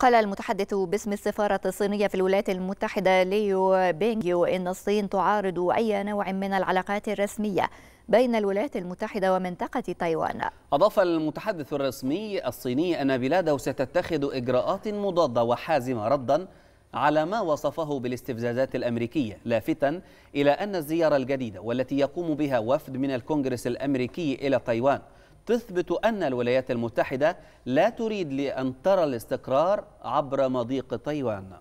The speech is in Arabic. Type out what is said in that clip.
قال المتحدث باسم السفارة الصينية في الولايات المتحدة ليو بينجيو إن الصين تعارض أي نوع من العلاقات الرسمية بين الولايات المتحدة ومنطقة تايوان أضاف المتحدث الرسمي الصيني أن بلاده ستتخذ إجراءات مضادة وحازمة ردا على ما وصفه بالاستفزازات الأمريكية لافتا إلى أن الزيارة الجديدة والتي يقوم بها وفد من الكونغرس الأمريكي إلى تايوان تثبت أن الولايات المتحدة لا تريد لأن ترى الاستقرار عبر مضيق تايوان